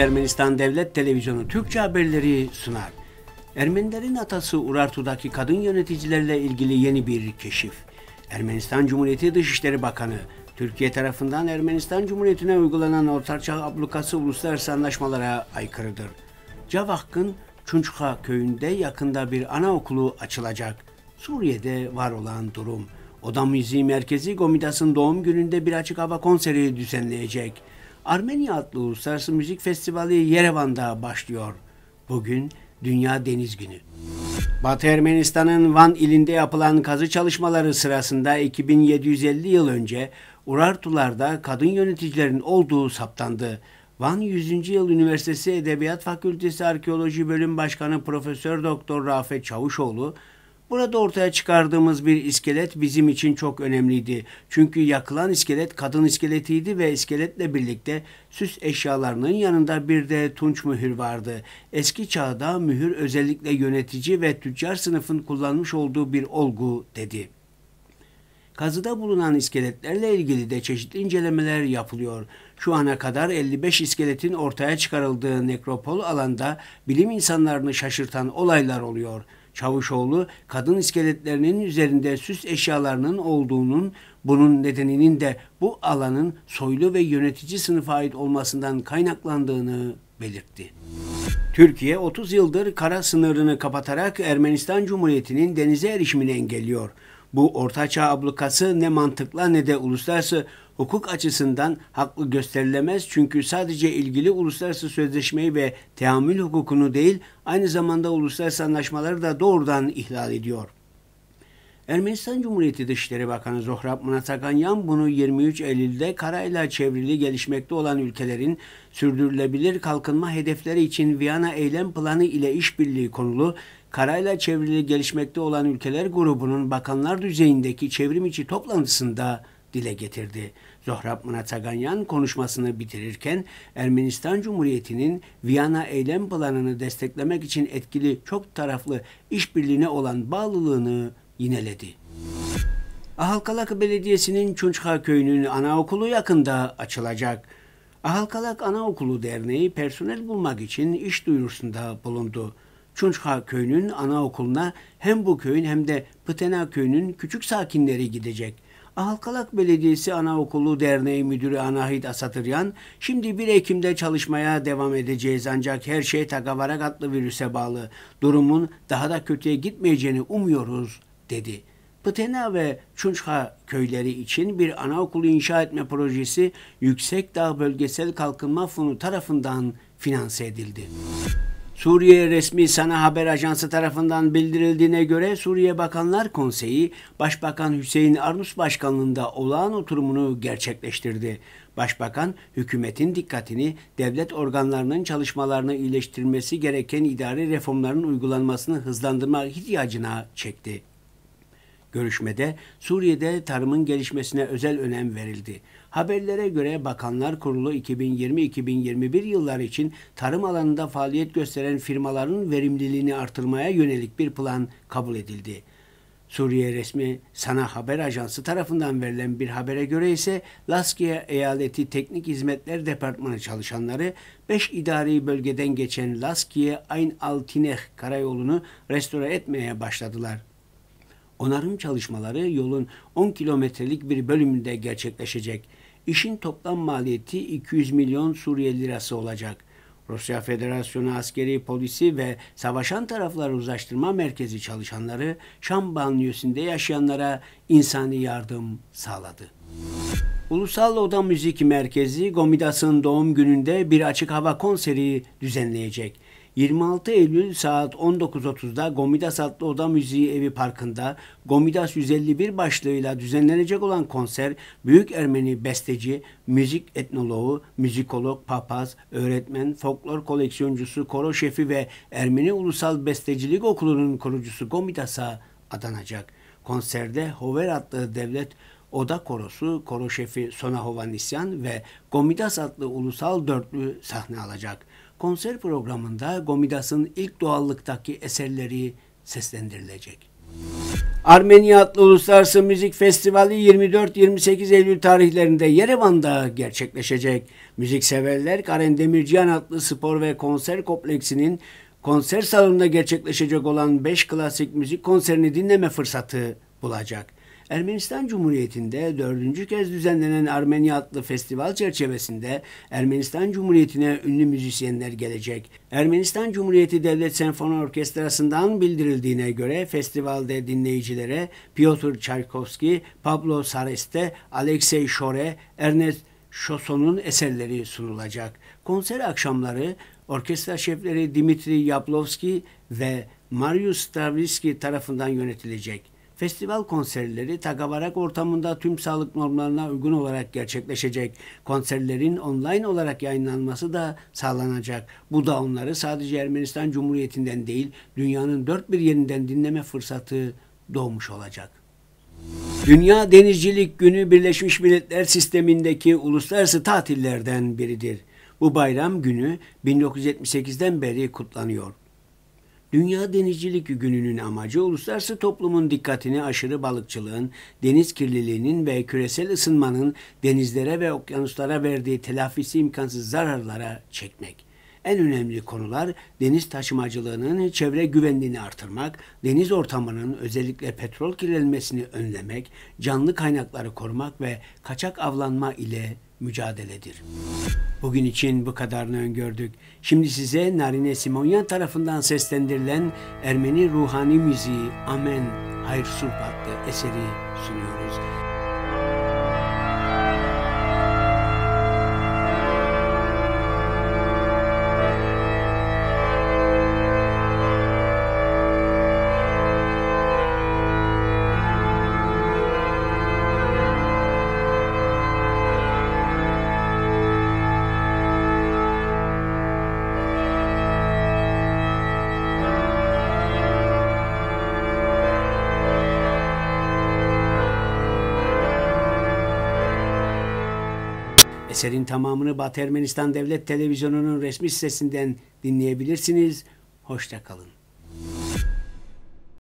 Ermenistan Devlet Televizyonu Türkçe haberleri sunar. Ermenilerin atası Urartu'daki kadın yöneticilerle ilgili yeni bir keşif. Ermenistan Cumhuriyeti Dışişleri Bakanı, Türkiye tarafından Ermenistan Cumhuriyeti'ne uygulanan ortaçağ ablukası uluslararası anlaşmalara aykırıdır. Cavakk'ın Çunçka köyünde yakında bir anaokulu açılacak. Suriye'de var olan durum. Oda Müziği Merkezi Gomitas'ın doğum gününde bir açık hava konseri düzenleyecek. Armenya adlı Uluslararası Müzik Festivali Yerevan'da başlıyor. Bugün Dünya Deniz Günü. Batı Ermenistan'ın Van ilinde yapılan kazı çalışmaları sırasında 2750 yıl önce Urartular'da kadın yöneticilerin olduğu saptandı. Van 100. Yıl Üniversitesi Edebiyat Fakültesi Arkeoloji Bölüm Başkanı Profesör Doktor Rafet Çavuşoğlu Burada ortaya çıkardığımız bir iskelet bizim için çok önemliydi. Çünkü yakılan iskelet kadın iskeletiydi ve iskeletle birlikte süs eşyalarının yanında bir de tunç mühür vardı. Eski çağda mühür özellikle yönetici ve tüccar sınıfın kullanmış olduğu bir olgu dedi. Kazıda bulunan iskeletlerle ilgili de çeşitli incelemeler yapılıyor. Şu ana kadar 55 iskeletin ortaya çıkarıldığı nekropol alanda bilim insanlarını şaşırtan olaylar oluyor.'' Çavuşoğlu kadın iskeletlerinin üzerinde süs eşyalarının olduğunun bunun nedeninin de bu alanın soylu ve yönetici sınıfa ait olmasından kaynaklandığını belirtti. Türkiye 30 yıldır kara sınırını kapatarak Ermenistan Cumhuriyeti'nin denize erişimini engelliyor. Bu ortaçağ ablukası ne mantıkla ne de uluslararası hukuk açısından haklı gösterilemez çünkü sadece ilgili uluslararası sözleşmeyi ve teamül hukukunu değil aynı zamanda uluslararası anlaşmaları da doğrudan ihlal ediyor. Ermenistan Cumhuriyeti Dışişleri Bakanı Zohrab Mnatsaganyan bunu 23 Eylül'de karayla çevrili gelişmekte olan ülkelerin sürdürülebilir kalkınma hedefleri için Viyana Eylem Planı ile işbirliği konulu karayla çevrili gelişmekte olan ülkeler grubunun bakanlar düzeyindeki çevrim içi toplantısında dile getirdi. Zohrab Mnatsaganyan konuşmasını bitirirken Ermenistan Cumhuriyeti'nin Viyana Eylem Planı'nı desteklemek için etkili çok taraflı işbirliğine olan bağlılığını yineledi. Ahalkalak Belediyesi'nin Çunçka Köyü'nün anaokulu yakında açılacak. Ahalkalak Anaokulu Derneği personel bulmak için iş duyurusunda bulundu. Çunçka Köyü'nün anaokuluna hem bu köyün hem de Pıtena Köyü'nün küçük sakinleri gidecek.'' Ahalkalak Belediyesi Anaokulu Derneği Müdürü Anahit Asatıryan, şimdi 1 Ekim'de çalışmaya devam edeceğiz ancak her şey takavarak adlı virüse bağlı. Durumun daha da kötüye gitmeyeceğini umuyoruz dedi. Pıtena ve Çunçka köyleri için bir anaokulu inşa etme projesi Dağ Bölgesel Kalkınma Fonu tarafından finanse edildi. Suriye resmi sana haber ajansı tarafından bildirildiğine göre Suriye Bakanlar Konseyi Başbakan Hüseyin Arnus başkanlığında olağan oturumunu gerçekleştirdi. Başbakan hükümetin dikkatini devlet organlarının çalışmalarını iyileştirmesi gereken idari reformların uygulanmasını hızlandırma ihtiyacına çekti. Görüşmede Suriye'de tarımın gelişmesine özel önem verildi. Haberlere göre Bakanlar Kurulu 2020-2021 yılları için tarım alanında faaliyet gösteren firmaların verimliliğini artırmaya yönelik bir plan kabul edildi. Suriye resmi Sana Haber Ajansı tarafından verilen bir habere göre ise Laskiye Eyaleti Teknik Hizmetler Departmanı çalışanları 5 idari bölgeden geçen Laskiye Ayn Altineh karayolunu restore etmeye başladılar. Onarım çalışmaları yolun 10 kilometrelik bir bölümünde gerçekleşecek. İşin toplam maliyeti 200 milyon Suriye lirası olacak. Rusya Federasyonu askeri polisi ve savaşan tarafları uzlaştırma merkezi çalışanları Şam banliyösünde yaşayanlara insani yardım sağladı. Müzik Ulusal Oda Müzik Merkezi Gomidas'ın doğum gününde bir açık hava konseri düzenleyecek. 26 Eylül saat 19.30'da Gomidas adlı Oda Müziği Evi Parkı'nda Gomidas 151 başlığıyla düzenlenecek olan konser büyük Ermeni besteci, müzik etnoloğu, müzikolog, papaz, öğretmen, folklor koleksiyoncusu, koro şefi ve Ermeni Ulusal Bestecilik Okulu'nun kurucusu Gomidas'a adanacak. Konserde Hover adlı devlet Oda Korosu, koro şefi Sona Hovanisyan ve Gomidas adlı ulusal dörtlü sahne alacak. Konser programında Gomidas'ın ilk doğallıktaki eserleri seslendirilecek. Armeni adlı Uluslararası Müzik Festivali 24-28 Eylül tarihlerinde Yerevan'da gerçekleşecek. Müzikseverler Karen Demircihan adlı spor ve konser kompleksinin konser salonunda gerçekleşecek olan 5 klasik müzik konserini dinleme fırsatı bulacak. Ermenistan Cumhuriyeti'nde dördüncü kez düzenlenen Armenya adlı festival çerçevesinde Ermenistan Cumhuriyeti'ne ünlü müzisyenler gelecek. Ermenistan Cumhuriyeti Devlet Senfoni Orkestrası'ndan bildirildiğine göre festivalde dinleyicilere Piotr Çaykovski, Pablo Sareste, Alexey Shore, Ernest Şoson'un eserleri sunulacak. Konser akşamları orkestra şefleri Dimitri Yaplovski ve Marius Stravinsky tarafından yönetilecek. Festival konserleri tagavarak ortamında tüm sağlık normlarına uygun olarak gerçekleşecek. Konserlerin online olarak yayınlanması da sağlanacak. Bu da onları sadece Ermenistan Cumhuriyeti'nden değil, dünyanın dört bir yerinden dinleme fırsatı doğmuş olacak. Dünya Denizcilik Günü Birleşmiş Milletler sistemindeki uluslararası tatillerden biridir. Bu bayram günü 1978'den beri kutlanıyor. Dünya Denizcilik Günü'nün amacı uluslararası toplumun dikkatini aşırı balıkçılığın, deniz kirliliğinin ve küresel ısınmanın denizlere ve okyanuslara verdiği telafisi imkansız zararlara çekmek. En önemli konular deniz taşımacılığının çevre güvenliğini artırmak, deniz ortamının özellikle petrol kirlenmesini önlemek, canlı kaynakları korumak ve kaçak avlanma ile mücadeledir. Bugün için bu kadarını öngördük. Şimdi size Narine Simonyan tarafından seslendirilen Ermeni ruhani müziği Amen Hayr Sulp eseri sunuyoruz. Eserin tamamını Batı Ermenistan Devlet Televizyonu'nun resmi sitesinden dinleyebilirsiniz. Hoşça kalın.